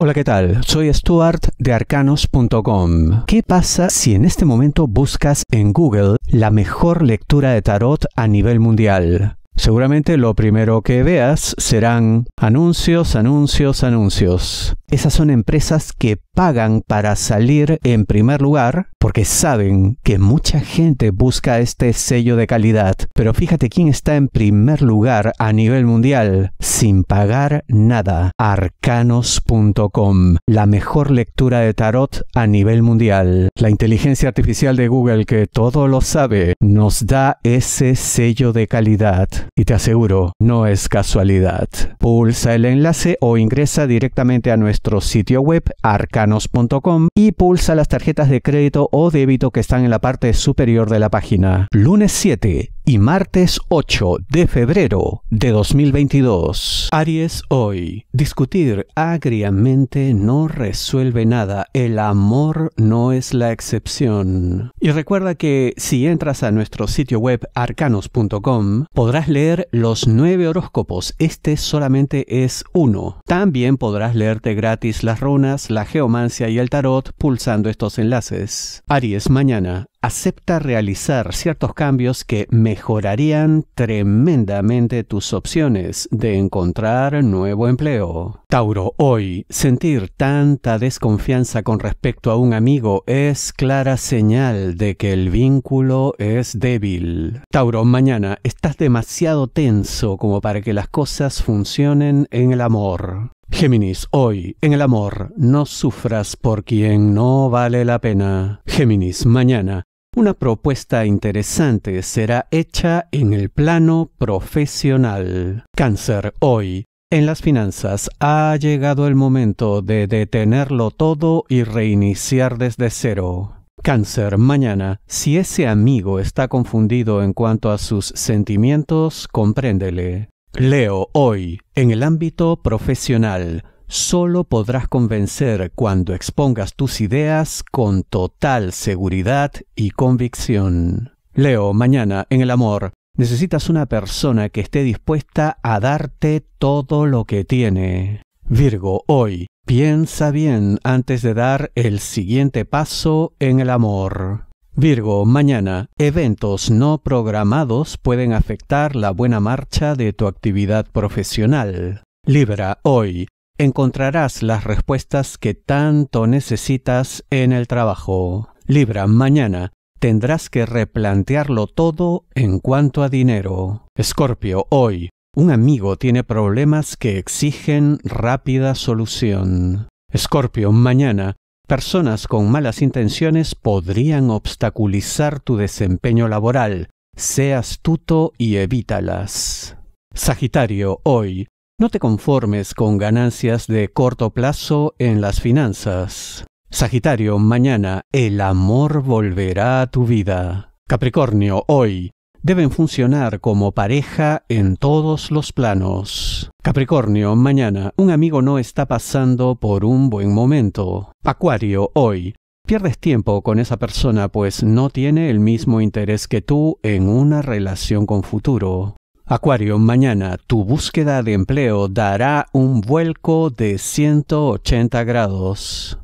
Hola, ¿qué tal? Soy Stuart de arcanos.com. ¿Qué pasa si en este momento buscas en Google la mejor lectura de tarot a nivel mundial? Seguramente lo primero que veas serán anuncios, anuncios, anuncios. Esas son empresas que pagan para salir en primer lugar porque saben que mucha gente busca este sello de calidad. Pero fíjate quién está en primer lugar a nivel mundial, sin pagar nada, arcanos.com, la mejor lectura de tarot a nivel mundial. La inteligencia artificial de Google que todo lo sabe, nos da ese sello de calidad. Y te aseguro, no es casualidad. Pulsa el enlace o ingresa directamente a nuestro sitio web arcanos.com y pulsa las tarjetas de crédito o débito que están en la parte superior de la página. Lunes 7 y martes 8 de febrero de 2022. Aries hoy. Discutir agriamente no resuelve nada. El amor no es la excepción. Y recuerda que si entras a nuestro sitio web arcanos.com podrás leer los nueve horóscopos. Este solamente es uno. También podrás leerte gratis las runas, la geomancia y el tarot pulsando estos enlaces. Aries mañana acepta realizar ciertos cambios que mejorarían tremendamente tus opciones de encontrar nuevo empleo. Tauro, hoy, sentir tanta desconfianza con respecto a un amigo es clara señal de que el vínculo es débil. Tauro, mañana estás demasiado tenso como para que las cosas funcionen en el amor. Géminis, hoy, en el amor, no sufras por quien no vale la pena. Géminis, mañana, una propuesta interesante será hecha en el plano profesional. Cáncer hoy. En las finanzas ha llegado el momento de detenerlo todo y reiniciar desde cero. Cáncer mañana. Si ese amigo está confundido en cuanto a sus sentimientos, compréndele. Leo hoy, en el ámbito profesional, solo podrás convencer cuando expongas tus ideas con total seguridad y convicción. Leo, mañana, en el amor, necesitas una persona que esté dispuesta a darte todo lo que tiene. Virgo, hoy, piensa bien antes de dar el siguiente paso en el amor. Virgo, mañana, eventos no programados pueden afectar la buena marcha de tu actividad profesional. Libra, hoy, encontrarás las respuestas que tanto necesitas en el trabajo. Libra, mañana tendrás que replantearlo todo en cuanto a dinero. Escorpio, hoy, un amigo tiene problemas que exigen rápida solución. Escorpio, mañana, personas con malas intenciones podrían obstaculizar tu desempeño laboral. Sé astuto y evítalas. Sagitario, hoy, no te conformes con ganancias de corto plazo en las finanzas. Sagitario, mañana el amor volverá a tu vida. Capricornio, hoy deben funcionar como pareja en todos los planos. Capricornio, mañana un amigo no está pasando por un buen momento. Acuario, hoy Pierdes tiempo con esa persona pues no tiene el mismo interés que tú en una relación con futuro. Acuario, mañana tu búsqueda de empleo dará un vuelco de 180 grados.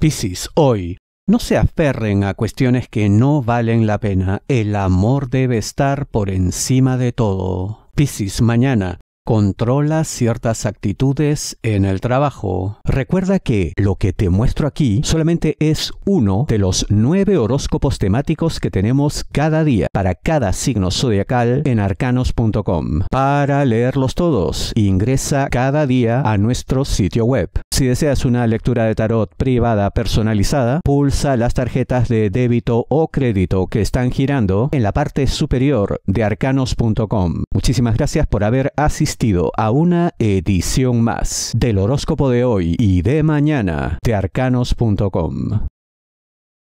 Piscis, hoy, no se aferren a cuestiones que no valen la pena. El amor debe estar por encima de todo. Piscis, mañana, Controla ciertas actitudes en el trabajo. Recuerda que lo que te muestro aquí solamente es uno de los nueve horóscopos temáticos que tenemos cada día para cada signo zodiacal en arcanos.com. Para leerlos todos, ingresa cada día a nuestro sitio web si deseas una lectura de tarot privada personalizada, pulsa las tarjetas de débito o crédito que están girando en la parte superior de arcanos.com. Muchísimas gracias por haber asistido a una edición más del horóscopo de hoy y de mañana de arcanos.com.